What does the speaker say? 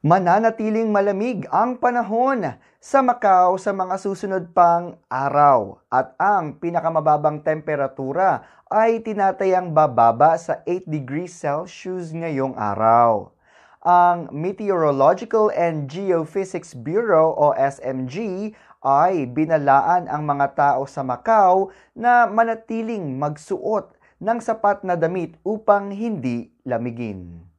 Mananatiling malamig ang panahon sa Macau sa mga susunod pang araw at ang pinakamababang temperatura ay tinatayang bababa sa 8 degrees Celsius ngayong araw. Ang Meteorological and Geophysics Bureau o SMG ay binalaan ang mga tao sa Macau na manatiling magsuot ng sapat na damit upang hindi lamigin.